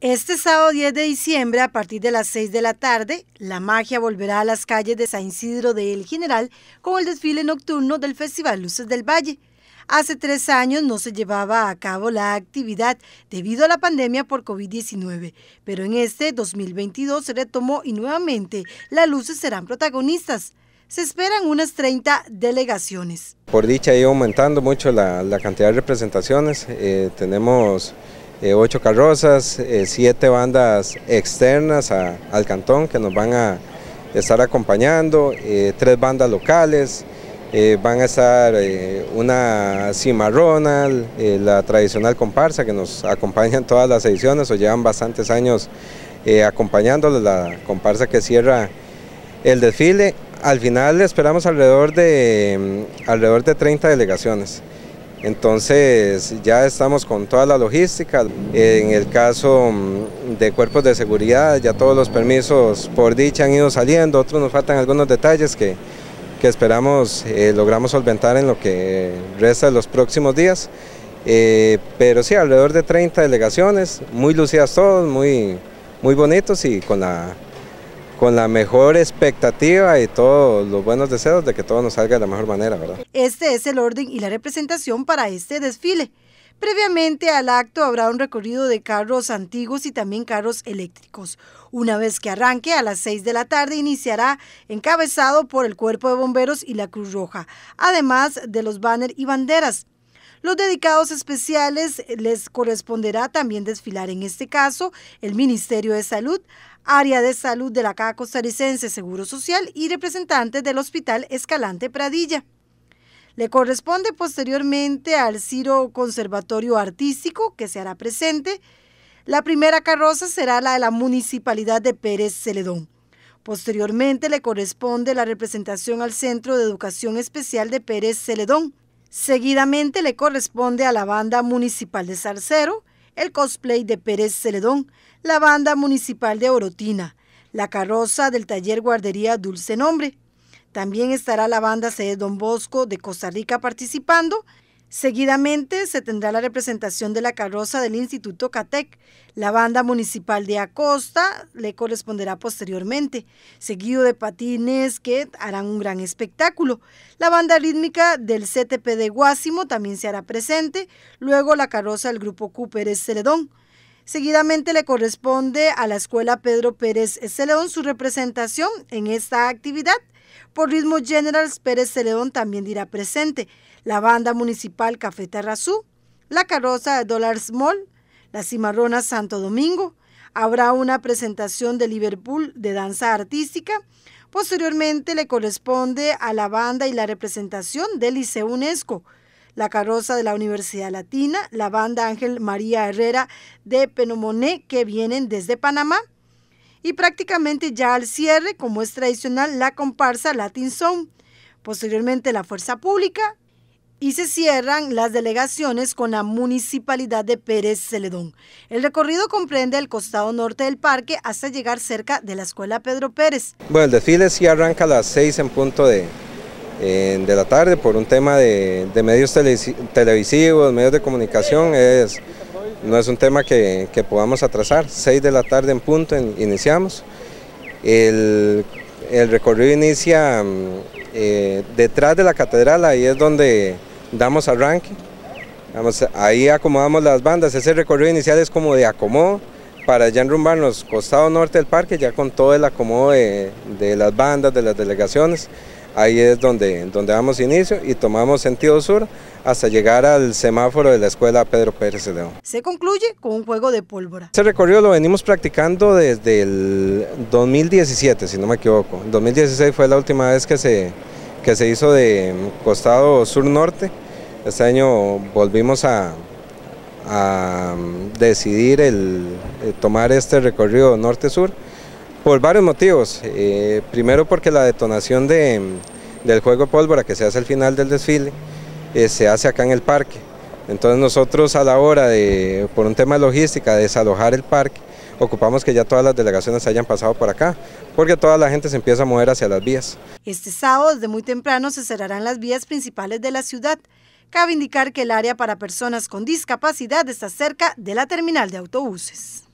Este sábado 10 de diciembre, a partir de las 6 de la tarde, la magia volverá a las calles de San Isidro de El General con el desfile nocturno del Festival Luces del Valle. Hace tres años no se llevaba a cabo la actividad debido a la pandemia por COVID-19, pero en este 2022 se retomó y nuevamente las luces serán protagonistas. Se esperan unas 30 delegaciones. Por dicha, y aumentando mucho la, cantidad de representaciones. Eh, tenemos eh, ocho carrozas, eh, siete bandas externas al cantón que nos van a estar acompañando, eh, tres bandas locales, van a estar una cimarrona, la tradicional comparsa que nos acompaña en todas las ediciones o llevan bastantes años acompañándolos, la comparsa que cierra el desfile. Al final esperamos alrededor de, mm, alrededor de 30 delegaciones. Entonces ya estamos con toda la logística. En el caso mm, de cuerpos de seguridad, ya todos los permisos por dicha han ido saliendo, otros nos faltan algunos detalles que, esperamos eh, logramos solventar en lo que resta de los próximos días. Eh, pero sí, alrededor de 30 delegaciones, muy lucidas todos, muy, muy bonitos y con la con la mejor expectativa y todos los buenos deseos de que todo nos salga de la mejor manera, ¿verdad? Este es el orden y la representación para este desfile. Previamente al acto habrá un recorrido de carros antiguos y también carros eléctricos. Una vez que arranque a las 6 de la tarde iniciará encabezado por el Cuerpo de Bomberos y la Cruz Roja, además de los banners y banderas. Los dedicados especiales eh, les corresponderá también desfilar en este caso el Ministerio de Salud, Área de Salud de la Caja Costarricense Seguro Social y representantes del Hospital Escalante Pradilla. Le corresponde posteriormente al Ciro Conservatorio Artístico, que se hará presente. La primera carroza será la de la Municipalidad de Pérez Celedón. Posteriormente le corresponde la representación al Centro de Educación Especial de Pérez Celedón. Seguidamente le corresponde a la banda municipal de Zarcero el cosplay de Pérez Celedón, la banda municipal de Orotina, la carroza del taller guardería Dulce Nombre. También estará la banda Sede Don Bosco de Costa Rica participando Seguidamente se tendrá la representación de la carroza del Instituto CATEC. La banda municipal de Acosta le corresponderá posteriormente, seguido de patines que harán un gran espectáculo. La banda rítmica del CTP de Guásimo también se hará presente, luego la carroza del grupo Cooper Celedón. Seguidamente le corresponde a la Escuela Pedro Pérez Celedón su representación en esta actividad. Por ritmo Generals Pérez Celedón también dirá presente la banda municipal Café Terrazú, la carroza de Dollars Mall, la cimarrona Santo Domingo. Habrá una presentación de Liverpool de danza artística. Posteriormente le corresponde a la banda y la representación del Liceo UNESCO la carroza de la Universidad Latina, la banda Ángel María Herrera de Penomoné que vienen desde Panamá. Y prácticamente ya al cierre, como es tradicional, la comparsa Latin Zone, posteriormente la Fuerza Pública y se cierran las delegaciones con la municipalidad de Pérez Celedón. El recorrido comprende el costado norte del parque hasta llegar cerca de la escuela Pedro Pérez. Bueno, el desfile sí arranca a las 6 en punto de, de la tarde por un tema de, medios televisivos, medios de comunicación, no es un tema que, podamos atrasar. 6 de la tarde en punto iniciamos. El, recorrido inicia mm, eh, detrás de la catedral, ahí es donde damos arranque. Vamos, ahí acomodamos las bandas, ese recorrido inicial es como de acomodo para ya enrumbarnos costado norte del parque, ya con todo el acomodo de las bandas, de las delegaciones. Ahí es donde, donde damos inicio y tomamos sentido sur hasta llegar al semáforo de la escuela Pedro Pérez de León. Se concluye con un juego de pólvora. Este recorrido lo venimos practicando desde el 2017, si no me equivoco. 2016 fue la última vez que se, que se hizo de costado sur-norte. Este año volvimos a, a mm, decidir el, eh, tomar este recorrido norte-sur. Por varios motivos. Eh, primero porque la detonación del juego pólvora que se hace al final del desfile eh, se hace acá en el parque. Entonces nosotros a la hora de, por un tema de logística, de desalojar el parque, ocupamos que ya todas las delegaciones hayan pasado por acá, porque toda la gente se empieza a mover hacia las vías. Este sábado, desde muy temprano, se cerrarán las vías principales de la ciudad. Cabe indicar que el área para personas con discapacidad está cerca de la terminal de autobuses.